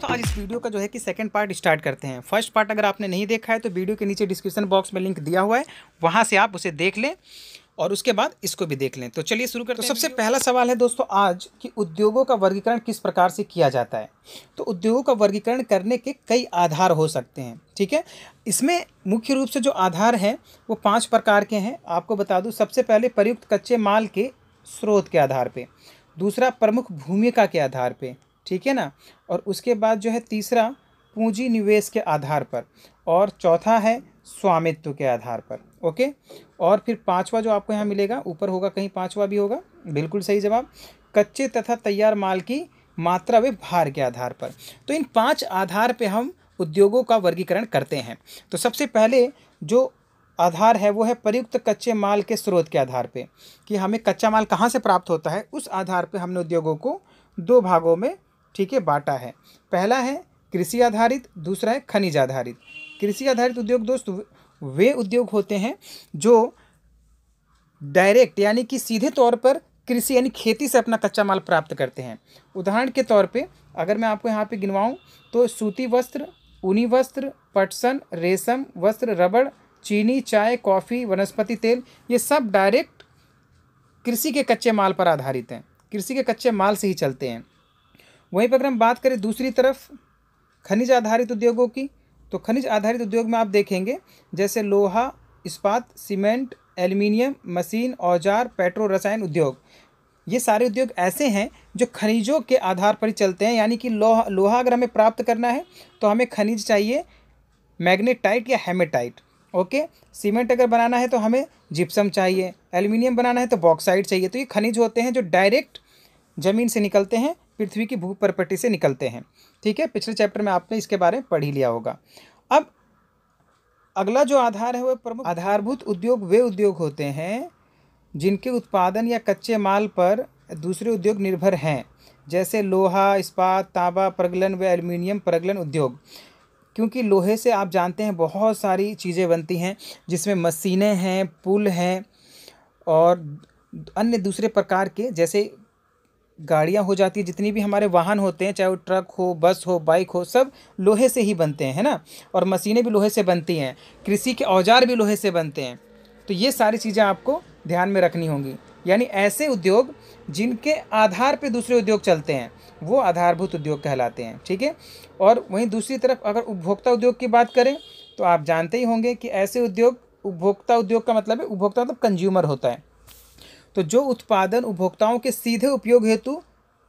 दोस्तों आज इस वीडियो का जो है कि सेकंड पार्ट स्टार्ट करते हैं फर्स्ट पार्ट अगर आपने नहीं देखा है तो वीडियो के नीचे डिस्क्रिप्शन बॉक्स में लिंक दिया हुआ है वहाँ से आप उसे देख लें और उसके बाद इसको भी देख लें तो चलिए शुरू करते तो हैं तो सबसे पहला सवाल है दोस्तों आज कि उद्योगों का वर्गीकरण किस प्रकार से किया जाता है तो उद्योगों का वर्गीकरण करने के कई आधार हो सकते हैं ठीक है इसमें मुख्य रूप से जो आधार हैं वो पाँच प्रकार के हैं आपको बता दूँ सबसे पहले प्रयुक्त कच्चे माल के स्रोत के आधार पर दूसरा प्रमुख भूमिका के आधार पर ठीक है ना और उसके बाद जो है तीसरा पूंजी निवेश के आधार पर और चौथा है स्वामित्व के आधार पर ओके और फिर पांचवा जो आपको यहाँ मिलेगा ऊपर होगा कहीं पांचवा भी होगा बिल्कुल सही जवाब कच्चे तथा तैयार माल की मात्रा वे भार के आधार पर तो इन पांच आधार पे हम उद्योगों का वर्गीकरण करते हैं तो सबसे पहले जो आधार है वो है प्रयुक्त कच्चे माल के स्रोत के आधार पर कि हमें कच्चा माल कहाँ से प्राप्त होता है उस आधार पर हमने उद्योगों को दो भागों में ठीक है बांटा है पहला है कृषि आधारित दूसरा है खनिज आधारित कृषि आधारित उद्योग दोस्त वे उद्योग होते हैं जो डायरेक्ट यानी कि सीधे तौर पर कृषि यानी खेती से अपना कच्चा माल प्राप्त करते हैं उदाहरण के तौर पे अगर मैं आपको यहाँ पे गिनवाऊँ तो सूती वस्त्र ऊनी वस्त्र पटसन रेशम वस्त्र रबड़ चीनी चाय कॉफ़ी वनस्पति तेल ये सब डायरेक्ट कृषि के कच्चे माल पर आधारित हैं कृषि के कच्चे माल से ही चलते हैं वहीं पर अगर हम बात करें दूसरी तरफ खनिज आधारित उद्योगों की तो खनिज आधारित उद्योग में आप देखेंगे जैसे लोहा इस्पात सीमेंट एल्यूमिनियम मशीन औजार पेट्रो रसायन उद्योग ये सारे उद्योग ऐसे हैं जो खनिजों के आधार पर ही चलते हैं यानी कि लोहा लोहा अगर हमें प्राप्त करना है तो हमें खनिज चाहिए मैग्नेटाइट या हेमेटाइट ओके सीमेंट अगर बनाना है तो हमें जिप्सम चाहिए एल्युमिनियम बनाना है तो बॉक्साइड चाहिए तो ये खनिज होते हैं जो डायरेक्ट ज़मीन से निकलते हैं पृथ्वी की भूपरपट्टी से निकलते हैं ठीक है पिछले चैप्टर में आपने इसके बारे में पढ़ ही लिया होगा अब अगला जो आधार है वह प्रमुख आधारभूत उद्योग वे उद्योग होते हैं जिनके उत्पादन या कच्चे माल पर दूसरे उद्योग निर्भर हैं जैसे लोहा इस्पात तांबा प्रगलन व एल्यूमिनियम प्रगलन उद्योग क्योंकि लोहे से आप जानते हैं बहुत सारी चीज़ें बनती हैं जिसमें मशीनें हैं पुल हैं और अन्य दूसरे प्रकार के जैसे गाड़ियाँ हो जाती है जितनी भी हमारे वाहन होते हैं चाहे वो ट्रक हो बस हो बाइक हो सब लोहे से ही बनते हैं है ना और मशीनें भी लोहे से बनती हैं कृषि के औजार भी लोहे से बनते हैं तो ये सारी चीज़ें आपको ध्यान में रखनी होंगी यानी ऐसे उद्योग जिनके आधार पे दूसरे उद्योग चलते हैं वो आधारभूत उद्योग कहलाते हैं ठीक है और वहीं दूसरी तरफ अगर उपभोक्ता उद्योग की बात करें तो आप जानते ही होंगे कि ऐसे उद्योग उपभोक्ता उद्योग का मतलब है उपभोक्ता मतलब कंज्यूमर होता है तो जो उत्पादन उपभोक्ताओं के सीधे उपयोग हेतु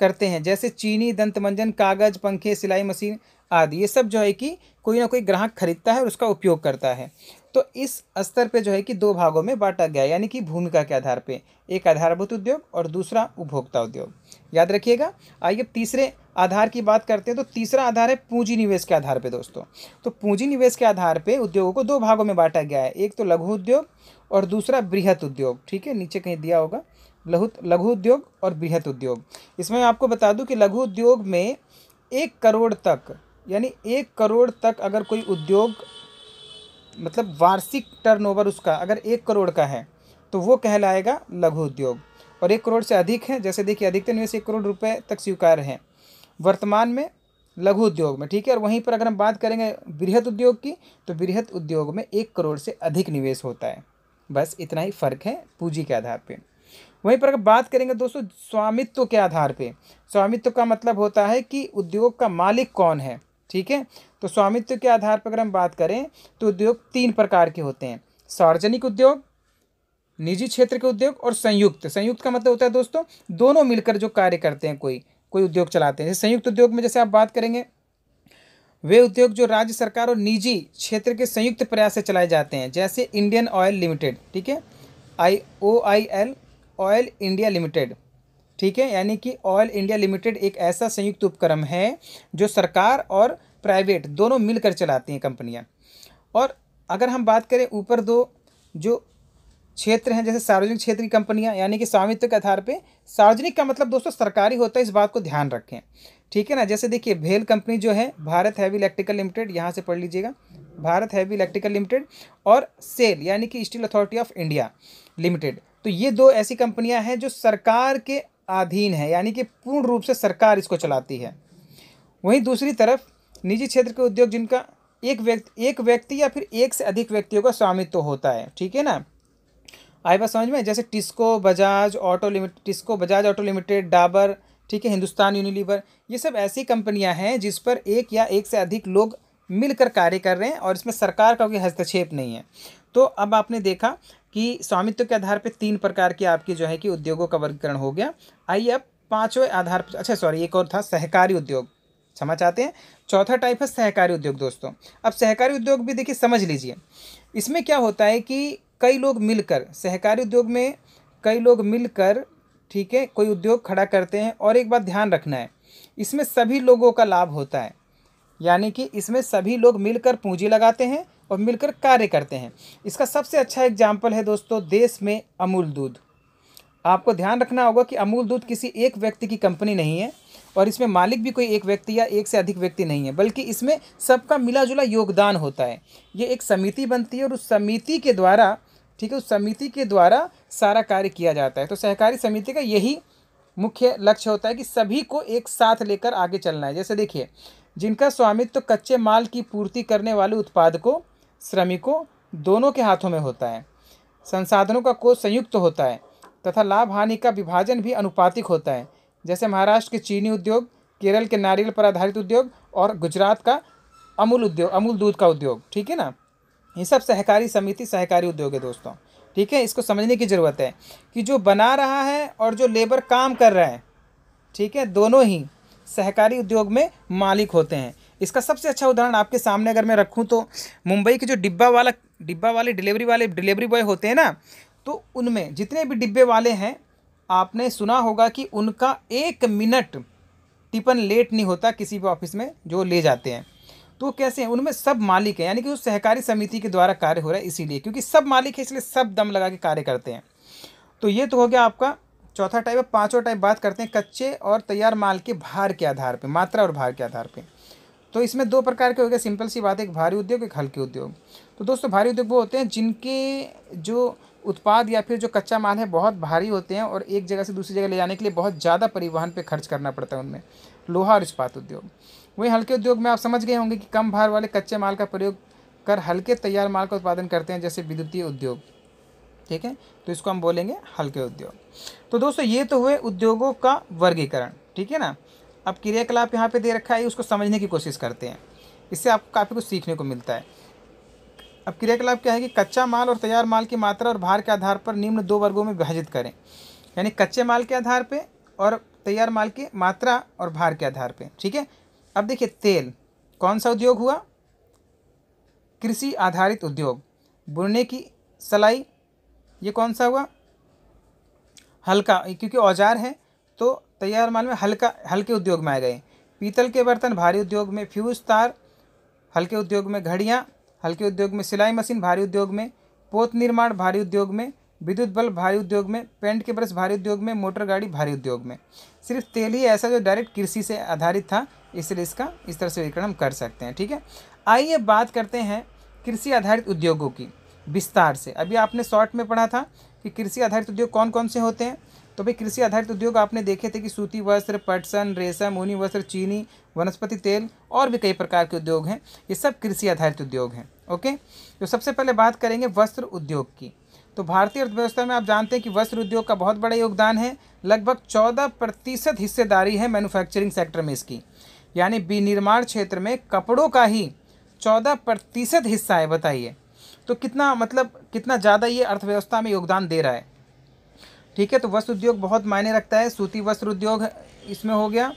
करते हैं जैसे चीनी दंतमंजन कागज़ पंखे सिलाई मशीन आदि ये सब जो है कि कोई ना कोई ग्राहक खरीदता है और उसका उपयोग करता है तो इस स्तर पे जो है कि दो भागों में बांटा गया यानी कि भूमिका के आधार पे एक आधारभूत उद्योग और दूसरा उपभोक्ता उद्योग याद रखिएगा आइए अब तीसरे आधार की बात करते हैं तो तीसरा आधार है पूंजी निवेश के आधार पे दोस्तों तो पूंजी निवेश के आधार पे उद्योगों को दो भागों में बांटा गया है एक तो लघु उद्योग और दूसरा बृहत उद्योग ठीक है नीचे कहीं दिया होगा लघु लघु उद्योग और बृहत उद्योग इसमें आपको बता दूँ कि लघु उद्योग में एक करोड़ तक यानी एक करोड़ तक अगर कोई उद्योग मतलब वार्षिक टर्नओवर उसका अगर एक करोड़ का है तो वो कहलाएगा लघु उद्योग और एक करोड़ से अधिक है जैसे देखिए अधिकतर निवेश एक करोड़ रुपए तक स्वीकार है वर्तमान में लघु उद्योग में ठीक है और वहीं पर अगर हम बात करेंगे वृहत उद्योग की तो वृहत उद्योग में एक करोड़ से अधिक निवेश होता है बस इतना ही फ़र्क है पूंजी के आधार पर वहीं पर अगर बात करेंगे दोस्तों स्वामित्व के आधार पर स्वामित्व का मतलब होता है कि उद्योग का मालिक कौन है ठीक है तो स्वामित्व के आधार पर अगर हम बात करें तो उद्योग तीन प्रकार के होते हैं सार्वजनिक उद्योग निजी क्षेत्र के उद्योग और संयुक्त संयुक्त का मतलब होता है दोस्तों दोनों मिलकर जो कार्य करते हैं कोई कोई उद्योग चलाते हैं संयुक्त उद्योग में जैसे आप बात करेंगे वे उद्योग जो राज्य सरकार और निजी क्षेत्र के संयुक्त प्रयास से चलाए जाते हैं जैसे इंडियन ऑयल लिमिटेड ठीक है I O I L Oil India Limited ठीक है यानी कि ऑयल इंडिया लिमिटेड एक ऐसा संयुक्त उपक्रम है जो सरकार और प्राइवेट दोनों मिलकर चलाती हैं कंपनियां और अगर हम बात करें ऊपर दो जो क्षेत्र हैं जैसे सार्वजनिक क्षेत्र की कंपनियां यानी कि स्वामित्व के आधार पे सार्वजनिक का मतलब दोस्तों सरकारी होता है इस बात को ध्यान रखें ठीक है ना जैसे देखिए भेल कंपनी जो है भारत हैवी इलेक्ट्रिकल लिमिटेड यहाँ से पढ़ लीजिएगा भारत हैवी इलेक्ट्रिकल लिमिटेड और सेल यानी कि Steel Authority of India Limited तो ये दो ऐसी कंपनियां हैं जो सरकार के अधीन है यानी कि पूर्ण रूप से सरकार इसको चलाती है वहीं दूसरी तरफ निजी क्षेत्र के उद्योग जिनका एक व्यक्ति एक व्यक्ति या फिर एक से अधिक व्यक्तियों का स्वामित्व तो होता है ठीक है ना आई बात समझ में जैसे TISCO Bajaj Auto Limited TISCO Bajaj Auto Limited Dabur ठीक है हिंदुस्तान यूनिलीवर ये सब ऐसी कंपनियां हैं जिस पर एक या एक से अधिक लोग मिलकर कार्य कर रहे हैं और इसमें सरकार का कोई हस्तक्षेप नहीं है तो अब आपने देखा कि स्वामित्व के आधार पर तीन प्रकार की आपकी जो है कि उद्योगों का वर्गीकरण हो गया आइए अब पाँचवें आधार पर अच्छा सॉरी एक और था सहकारी उद्योग क्षमा चाहते हैं चौथा टाइप है सहकारी उद्योग दोस्तों अब सहकारी उद्योग भी देखिए समझ लीजिए इसमें क्या होता है कि कई लोग मिलकर सहकारी उद्योग में कई लोग मिलकर ठीक है कोई उद्योग खड़ा करते हैं और एक बात ध्यान रखना है इसमें सभी लोगों का लाभ होता है यानी कि इसमें सभी लोग मिलकर पूंजी लगाते हैं और मिलकर कार्य करते हैं इसका सबसे अच्छा एग्जाम्पल है दोस्तों देश में अमूल दूध आपको ध्यान रखना होगा कि अमूल दूध किसी एक व्यक्ति की कंपनी नहीं है और इसमें मालिक भी कोई एक व्यक्ति या एक से अधिक व्यक्ति नहीं है बल्कि इसमें सबका मिला जुला योगदान होता है ये एक समिति बनती है और उस समिति के द्वारा ठीक है उस समिति के द्वारा सारा कार्य किया जाता है तो सहकारी समिति का यही मुख्य लक्ष्य होता है कि सभी को एक साथ लेकर आगे चलना है जैसे देखिए जिनका स्वामित्व तो कच्चे माल की पूर्ति करने वाले उत्पादकों श्रमिकों दोनों के हाथों में होता है संसाधनों का कोष संयुक्त तो होता है तथा लाभ हानि का विभाजन भी अनुपातिक होता है जैसे महाराष्ट्र के चीनी उद्योग केरल के नारियल पर आधारित उद्योग और गुजरात का अमूल उद्योग अमूल दूध का उद्योग ठीक है ना ये सब सहकारी समिति सहकारी उद्योग है दोस्तों ठीक है इसको समझने की ज़रूरत है कि जो बना रहा है और जो लेबर काम कर रहा है ठीक है दोनों ही सहकारी उद्योग में मालिक होते हैं इसका सबसे अच्छा उदाहरण आपके सामने अगर मैं रखूँ तो मुंबई के जो डिब्बा वाला डिब्बा वाले डिलीवरी वाले डिलीवरी बॉय होते हैं ना तो उनमें जितने भी डिब्बे वाले हैं आपने सुना होगा कि उनका एक मिनट टिपन लेट नहीं होता किसी भी ऑफिस में जो ले जाते हैं तो कैसे हैं उनमें सब मालिक है यानी कि उस सहकारी समिति के द्वारा कार्य हो रहा है इसीलिए क्योंकि सब मालिक है इसलिए सब दम लगा के कार्य करते हैं तो ये तो हो गया आपका चौथा टाइप है पाँचवा टाइप बात करते हैं कच्चे और तैयार माल के भार के आधार पर मात्रा और भार के आधार पर तो इसमें दो प्रकार के हो गए सिंपल सी बात है एक भारी उद्योग एक हल्के उद्योग तो दोस्तों भारी उद्योग वो होते हैं जिनके जो उत्पाद या फिर जो कच्चा माल है बहुत भारी होते हैं और एक जगह से दूसरी जगह ले जाने के लिए बहुत ज़्यादा परिवहन पर खर्च करना पड़ता है उनमें लोहा और इस्पात उद्योग वहीं हल्के उद्योग में आप समझ गए होंगे कि कम भार वाले कच्चे माल का प्रयोग कर हल्के तैयार माल का उत्पादन करते हैं जैसे विद्युतीय उद्योग ठीक है तो इसको हम बोलेंगे हल्के उद्योग तो दोस्तों ये तो हुए उद्योगों का वर्गीकरण ठीक है ना अब क्रियाकलाप यहाँ पे दे रखा है उसको समझने की कोशिश करते हैं इससे आपको काफ़ी कुछ सीखने को मिलता है अब क्रियाकलाप क्या है कि कच्चा माल और तैयार माल की मात्रा और भार के आधार पर निम्न दो वर्गों में विभाजित करें यानी कच्चे माल के आधार पर और तैयार माल की मात्रा और भार के आधार पर ठीक है अब देखिए तेल कौन सा उद्योग हुआ कृषि आधारित उद्योग बुनने की सलाई ये कौन सा हुआ हल्का क्योंकि औजार है तो तैयार माल में हल्का हल्के उद्योग में आ गए पीतल के बर्तन भारी उद्योग में फ्यूज तार हल्के उद्योग में घड़ियाँ हल्के उद्योग में सिलाई मशीन भारी उद्योग में पोत निर्माण भारी उद्योग में विद्युत बल्ब भारी उद्योग में पेंट के ब्रश भारी उद्योग में मोटर गाड़ी भारी उद्योग में सिर्फ तेल ही ऐसा जो डायरेक्ट कृषि से आधारित था इसलिए इसका इस तरह से विकरण हम कर सकते हैं ठीक है आइए बात करते हैं कृषि आधारित उद्योगों की विस्तार से अभी आपने शॉर्ट में पढ़ा था कि कृषि आधारित उद्योग कौन कौन से होते हैं तो भाई कृषि आधारित उद्योग आपने देखे थे कि सूती वस्त्र पटसन रेशम ऊनी वस्त्र चीनी वनस्पति तेल और भी कई प्रकार के उद्योग हैं ये सब कृषि आधारित उद्योग हैं ओके तो सबसे पहले बात करेंगे वस्त्र उद्योग की तो भारतीय अर्थव्यवस्था में आप जानते हैं कि वस्त्र उद्योग का बहुत बड़ा योगदान है लगभग चौदह प्रतिशत हिस्सेदारी है मैन्युफैक्चरिंग सेक्टर में इसकी यानी विनिर्माण क्षेत्र में कपड़ों का ही चौदह प्रतिशत हिस्सा है बताइए तो कितना मतलब कितना ज़्यादा ये अर्थव्यवस्था में योगदान दे रहा है ठीक है तो वस्त्र उद्योग बहुत मायने रखता है सूती वस्त्र उद्योग इसमें हो गया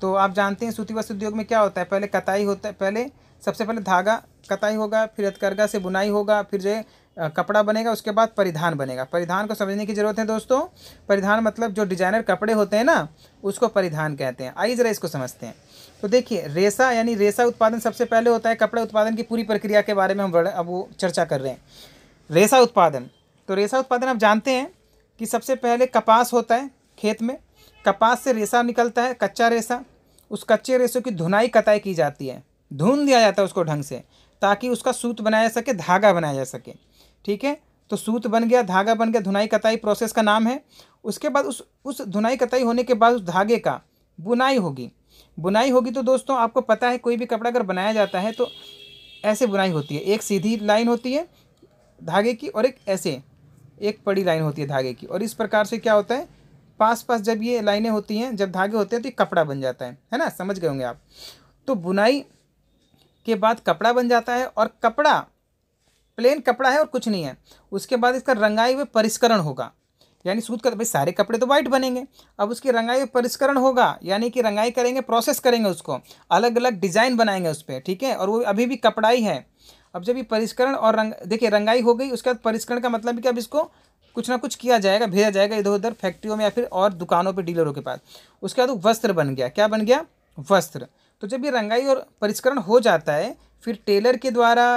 तो आप जानते हैं सूती वस्त्र उद्योग में क्या होता है पहले कताई होता है पहले सबसे पहले धागा कताई होगा फिर हथकरघा से बुनाई होगा फिर जो कपड़ा बनेगा उसके बाद परिधान बनेगा परिधान को समझने की ज़रूरत है दोस्तों परिधान मतलब जो डिजाइनर कपड़े होते हैं ना उसको परिधान कहते हैं आइए ज़रा इसको समझते हैं तो देखिए रेसा यानी रेसा उत्पादन सबसे पहले होता है कपड़े उत्पादन की पूरी प्रक्रिया के बारे में हम अब वो चर्चा कर रहे हैं रेसा उत्पादन तो रेसा उत्पादन आप जानते हैं कि सबसे पहले कपास होता है खेत में कपास से रेशा निकलता है कच्चा रेशा उस कच्चे रेशे की धुनाई कताई की जाती है धुन दिया जाता है उसको ढंग से ताकि उसका सूत बनाया जा सके धागा बनाया जा सके ठीक है तो सूत बन गया धागा बन गया धुनाई कताई प्रोसेस का नाम है उसके बाद उस उस धुनाई कताई होने के बाद उस धागे का बुनाई होगी बुनाई होगी तो दोस्तों आपको पता है कोई भी कपड़ा अगर बनाया जाता है तो ऐसे बुनाई होती है एक सीधी लाइन होती है धागे की और एक ऐसे एक बड़ी लाइन होती है धागे की और इस प्रकार से क्या होता है पास पास जब ये लाइनें होती हैं जब धागे होते हैं तो ये कपड़ा बन जाता है है ना समझ गए होंगे आप तो बुनाई के बाद कपड़ा बन जाता है और कपड़ा प्लेन कपड़ा है और कुछ नहीं है उसके बाद इसका रंगाई व परिष्करण होगा यानी सूत का भाई सारे कपड़े तो वाइट बनेंगे अब उसकी रंगाई व परिष्करण होगा यानी कि रंगाई करेंगे प्रोसेस करेंगे उसको अलग अलग डिज़ाइन बनाएंगे उस पर ठीक है और वो अभी भी कपड़ा ही है अब जब ये परिष्करण और रंग देखिए रंगाई हो गई उसके बाद परिष्करण का मतलब है कि अब इसको कुछ ना कुछ किया जाएगा भेजा जाएगा इधर उधर फैक्ट्रियों में या फिर और दुकानों पर डीलरों के पास उसके बाद वस्त्र बन गया क्या बन गया वस्त्र तो जब ये रंगाई और परिष्करण हो जाता है फिर टेलर के द्वारा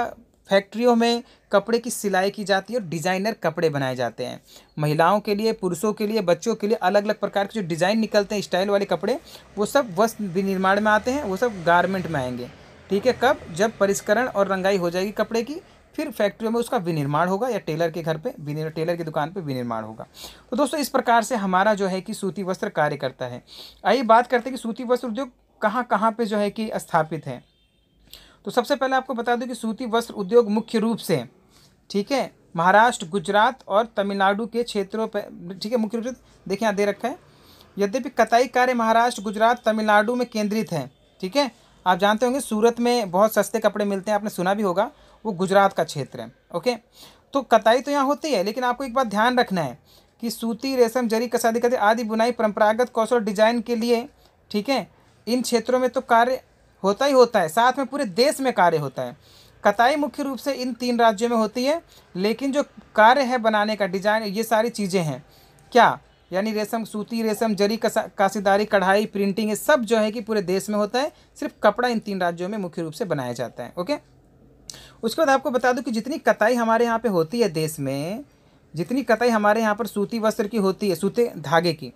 फैक्ट्रियों में कपड़े की सिलाई की जाती है और डिज़ाइनर कपड़े बनाए जाते हैं महिलाओं के लिए पुरुषों के लिए बच्चों के लिए अलग अलग प्रकार के जो डिज़ाइन निकलते हैं स्टाइल वाले कपड़े वो सब वस्त्र विनिर्माण में आते हैं वो सब गारमेंट में आएंगे ठीक है कब जब परिष्करण और रंगाई हो जाएगी कपड़े की फिर फैक्ट्रियों में उसका विनिर्माण होगा या टेलर के घर पे विनिर्माण टेलर की दुकान पे विनिर्माण होगा तो दोस्तों इस प्रकार से हमारा जो है कि सूती वस्त्र कार्य करता है आइए बात करते हैं कि सूती वस्त्र उद्योग कहाँ कहाँ पे जो है कि स्थापित है तो सबसे पहले आपको बता दूं कि सूती वस्त्र उद्योग मुख्य रूप से ठीक है महाराष्ट्र गुजरात और तमिलनाडु के क्षेत्रों पर ठीक है मुख्य रूप से देखिए यहाँ दे रखा है यद्यपि कताई कार्य महाराष्ट्र गुजरात तमिलनाडु में केंद्रित है ठीक है आप जानते होंगे सूरत में बहुत सस्ते कपड़े मिलते हैं आपने सुना भी होगा वो गुजरात का क्षेत्र है ओके तो कताई तो यहाँ होती है लेकिन आपको एक बात ध्यान रखना है कि सूती रेशम जरी कसादी कसादी आदि बुनाई परंपरागत कौशल डिजाइन के लिए ठीक है इन क्षेत्रों में तो कार्य होता ही होता है साथ में पूरे देश में कार्य होता है कताई मुख्य रूप से इन तीन राज्यों में होती है लेकिन जो कार्य है बनाने का डिजाइन ये सारी चीज़ें हैं क्या यानी रेशम सूती रेशम जरी काशीदारी कढ़ाई प्रिंटिंग ये सब जो है कि पूरे देश में होता है सिर्फ कपड़ा इन तीन राज्यों में मुख्य रूप से बनाया जाता है ओके उसके बाद आपको बता दूं कि जितनी कताई हमारे यहाँ पे होती है देश में जितनी कताई हमारे यहाँ पर सूती वस्त्र की होती है सूते धागे की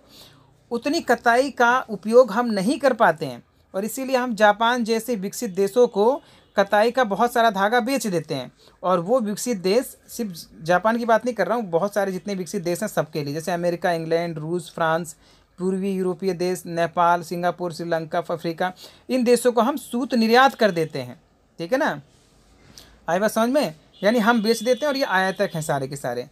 उतनी कताई का उपयोग हम नहीं कर पाते हैं और इसीलिए हम जापान जैसे विकसित देशों को कताई का बहुत सारा धागा बेच देते हैं और वो विकसित देश सिर्फ जापान की बात नहीं कर रहा हूँ बहुत सारे जितने विकसित देश हैं सबके लिए जैसे अमेरिका इंग्लैंड रूस फ्रांस पूर्वी यूरोपीय देश नेपाल सिंगापुर श्रीलंका अफ्रीका इन देशों को हम सूत निर्यात कर देते हैं ठीक है ना आई बात समझ में यानी हम बेच देते हैं और ये आयातक हैं सारे के सारे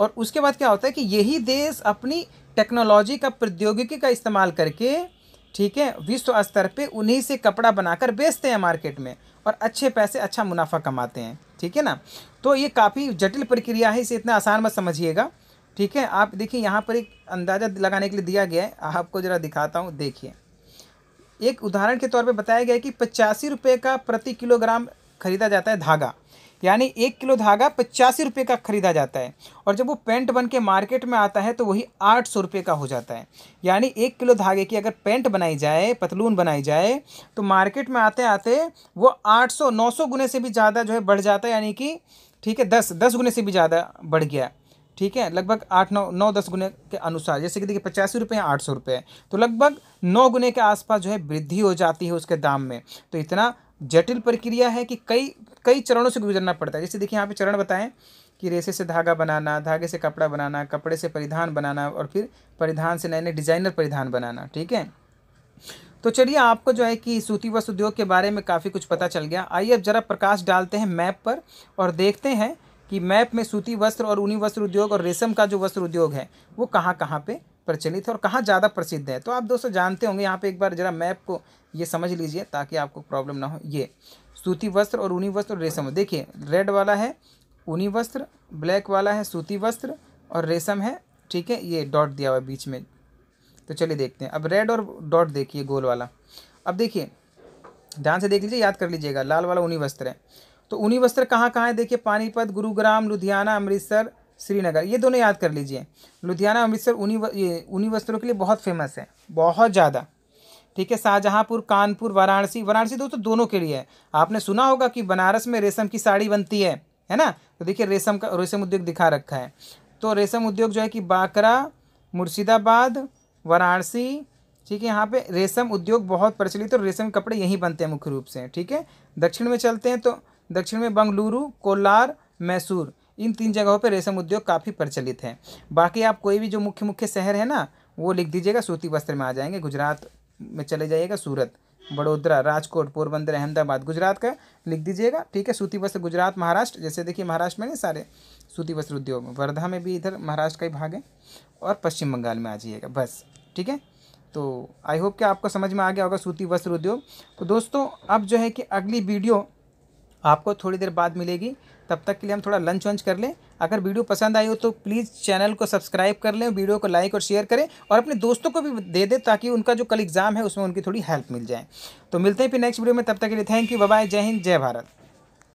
और उसके बाद क्या होता है कि यही देश अपनी टेक्नोलॉजी का प्रौद्योगिकी का इस्तेमाल करके ठीक है विश्व स्तर पे उन्हीं से कपड़ा बनाकर बेचते हैं मार्केट में और अच्छे पैसे अच्छा मुनाफा कमाते हैं ठीक है ना तो ये काफ़ी जटिल प्रक्रिया है इसे इतना आसान मत समझिएगा ठीक है आप देखिए यहाँ पर एक अंदाज़ा लगाने के लिए दिया गया है आपको ज़रा दिखाता हूँ देखिए एक उदाहरण के तौर पर बताया गया है कि पचासी रुपये का प्रति किलोग्राम खरीदा जाता है धागा यानी एक किलो धागा पचासी रुपये का ख़रीदा जाता है और जब वो पेंट बन के मार्केट में आता है तो वही आठ सौ रुपये का हो जाता है यानी एक किलो धागे की अगर पेंट बनाई जाए पतलून बनाई जाए तो मार्केट में आते आते वो आठ सौ नौ सौ गुने से भी ज़्यादा जो है बढ़ जाता है यानी कि ठीक है दस दस गुने से भी ज़्यादा बढ़ गया ठीक है लगभग आठ नौ नौ दस गुने के अनुसार जैसे कि देखिए पचासी रुपये या आठ सौ रुपये तो लगभग नौ गुने के आसपास जो है वृद्धि हो जाती है उसके दाम में तो इतना जटिल प्रक्रिया है कि कई कई चरणों से गुजरना पड़ता है जैसे देखिए यहाँ पे चरण बताएं कि रेसे से धागा बनाना धागे से कपड़ा बनाना कपड़े से परिधान बनाना और फिर परिधान से नए नए डिजाइनर परिधान बनाना ठीक है तो चलिए आपको जो है कि सूती वस्त्र उद्योग के बारे में काफ़ी कुछ पता चल गया आइए अब जरा प्रकाश डालते हैं मैप पर और देखते हैं कि मैप में सूती वस्त्र और ऊनी वस्त्र उद्योग और रेशम का जो वस्त्र उद्योग है वो कहाँ कहाँ पर प्रचलित है और कहाँ ज़्यादा प्रसिद्ध है तो आप दोस्तों जानते होंगे यहाँ पे एक बार जरा मैप को ये समझ लीजिए ताकि आपको प्रॉब्लम ना हो ये सूती वस्त्र और ऊनी वस्त्र और रेशम देखिए रेड वाला है ऊनी वस्त्र ब्लैक वाला है सूती वस्त्र और रेशम है ठीक है ये डॉट दिया हुआ है बीच में तो चलिए देखते हैं अब रेड और डॉट देखिए गोल वाला अब देखिए ध्यान से देख लीजिए याद कर लीजिएगा लाल वाला ऊनी वस्त्र है तो ऊनी वस्त्र कहाँ कहाँ है देखिए पानीपत गुरुग्राम लुधियाना अमृतसर श्रीनगर ये दोनों याद कर लीजिए लुधियाना अमृतसर ऊनी ये ऊनी वस्त्रों के लिए बहुत फेमस है बहुत ज़्यादा ठीक है शाहजहाँपुर कानपुर वाराणसी वाराणसी दोस्तों दोनों के लिए है आपने सुना होगा कि बनारस में रेशम की साड़ी बनती है है ना तो देखिए रेशम का रेशम उद्योग दिखा रखा है तो रेशम उद्योग जो है कि बाकरा मुर्शिदाबाद वाराणसी ठीक है यहाँ पे रेशम उद्योग बहुत प्रचलित और रेशम कपड़े यहीं बनते हैं मुख्य रूप से ठीक है दक्षिण में चलते हैं तो दक्षिण में बंगलुरु कोलार मैसूर इन तीन जगहों पर रेशम उद्योग काफ़ी प्रचलित है बाकी आप कोई भी जो मुख्य मुख्य शहर है ना वो लिख दीजिएगा सूती वस्त्र में आ जाएंगे गुजरात में चले जाइएगा सूरत बड़ोदरा राजकोट पोरबंदर अहमदाबाद गुजरात का लिख दीजिएगा ठीक है सूती वस्त्र गुजरात महाराष्ट्र जैसे देखिए महाराष्ट्र में नहीं सारे सूती वस्त्र उद्योग में वर्धा में भी इधर महाराष्ट्र का ही भाग है और पश्चिम बंगाल में आ जाइएगा बस ठीक है तो आई होप कि आपको समझ में आ गया होगा सूती वस्त्र उद्योग तो दोस्तों अब जो है कि अगली वीडियो आपको थोड़ी देर बाद मिलेगी तब तक के लिए हम थोड़ा लंच वंच कर लें अगर वीडियो पसंद आई हो तो प्लीज़ चैनल को सब्सक्राइब कर लें वीडियो को लाइक और शेयर करें और अपने दोस्तों को भी दे दें ताकि उनका जो कल एग्ज़ाम है उसमें उनकी थोड़ी हेल्प मिल जाए तो मिलते हैं फिर नेक्स्ट वीडियो में तब तक के लिए थैंक यू बाय जय हिंद जय भारत